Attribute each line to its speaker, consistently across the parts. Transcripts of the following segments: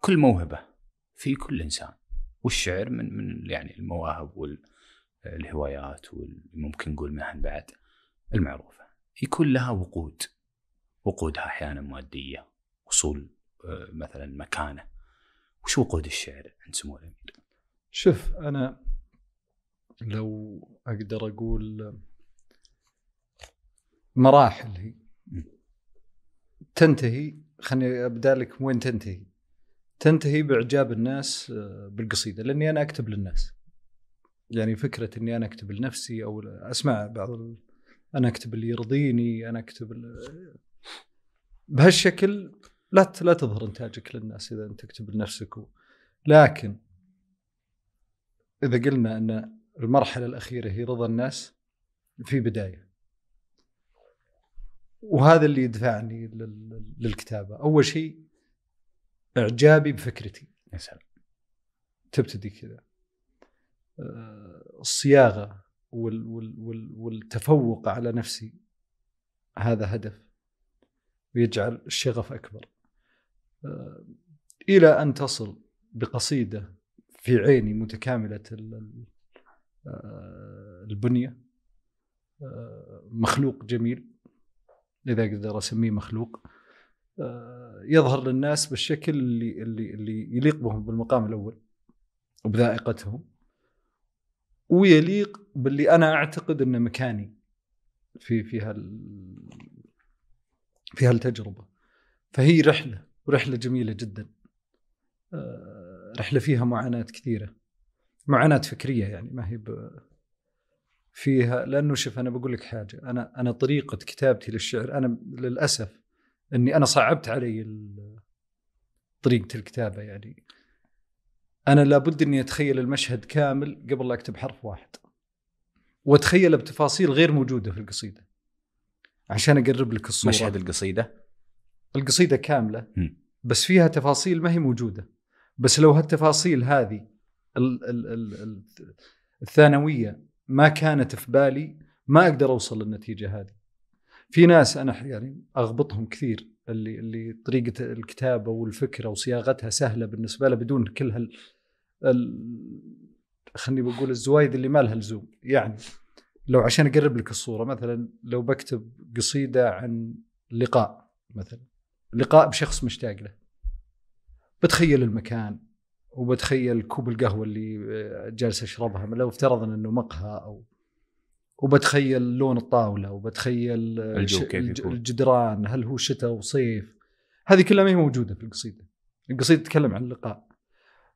Speaker 1: كل موهبه في كل انسان والشعر من من يعني المواهب والهوايات والممكن نقول مهن بعد المعروفه يكون لها وقود وقودها احيانا ماديه وصول آه، مثلا مكانه وش وقود الشعر عند سمو الامير؟ شوف انا لو اقدر اقول مراحل هي تنتهي خليني ابدا لك وين تنتهي تنتهي باعجاب الناس آه، بالقصيده لاني انا اكتب للناس يعني فكره اني انا اكتب لنفسي او اسمع بعض ال... انا اكتب اللي يرضيني انا اكتب ال... بهالشكل لا لا تظهر انتاجك للناس اذا انت تكتب لنفسك و... لكن اذا قلنا ان المرحله الاخيره هي رضا الناس في بدايه وهذا اللي يدفعني للكتابه اول شيء اعجابي بفكرتي يا سلام تبتدي كذا آه، الصياغه وال وال والتفوق على نفسي هذا هدف ويجعل الشغف اكبر آه، الى ان تصل بقصيده في عيني متكامله آه، البنيه مخلوق جميل اذا اقدر اسميه مخلوق آه، يظهر للناس بالشكل اللي اللي اللي يليق بهم بالمقام الاول وبذائقتهم ويليق باللي انا اعتقد انه مكاني في في هال في هالتجربه فهي رحله ورحله جميله جدا آه، رحله فيها معاناه كثيره معاناه فكريه يعني ما هي ب... فيها لانه شوف انا بقول لك حاجه انا انا طريقه كتابتي للشعر انا للاسف اني انا صعبت علي طريقه الكتابه يعني انا لابد اني اتخيل المشهد كامل قبل لا اكتب حرف واحد واتخيله بتفاصيل غير موجوده في القصيده عشان اقرب لك الصوره مشهد القصيده القصيده كامله بس فيها تفاصيل ما هي موجوده بس لو هالتفاصيل هذه الثانويه ما كانت في بالي ما اقدر اوصل للنتيجه هذه في ناس انا يعني اغبطهم كثير اللي اللي طريقه الكتابه والفكره وصياغتها سهله بالنسبه له بدون كل هال ال... خليني بقول الزوايد اللي ما لها لزوم يعني لو عشان اقرب لك الصوره مثلا لو بكتب قصيده عن لقاء مثلا لقاء بشخص مشتاق له بتخيل المكان وبتخيل كوب القهوه اللي آه، جالس اشربها لو افترضنا انه مقهى او وبتخيل لون الطاوله وبتخيل الجو كيف يكون. الجدران هل هو شتاء وصيف هذه كلها ما هي موجوده في القصيده القصيده تتكلم عن اللقاء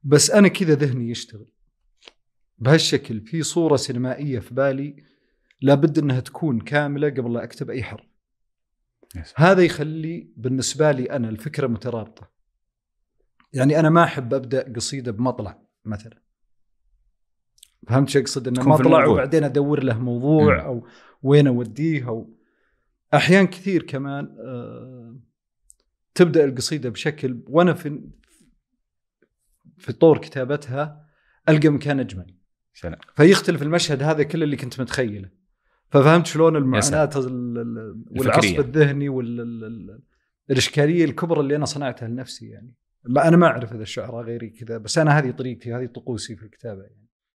Speaker 1: بس انا كذا ذهني يشتغل بهالشكل في صوره سينمائيه في بالي لابد انها تكون كامله قبل لا اكتب اي حرف هذا يخلي بالنسبه لي انا الفكره مترابطه يعني انا ما احب ابدا قصيده بمطلع مثلا فهمت شو اقصد انه ما طلع وبعدين ادور له موضوع مم. او وين اوديه او احيان كثير كمان أه تبدا القصيده بشكل وانا في في طور كتابتها القى مكان اجمل سلام فيختلف المشهد هذا كل اللي كنت متخيله ففهمت شلون المعاناه والعصب الذهني والاشكاليه الكبرى اللي انا صنعتها لنفسي يعني ما انا ما اعرف اذا الشعراء غيري كذا بس انا هذه طريقتي هذه طقوسي في الكتابه يعني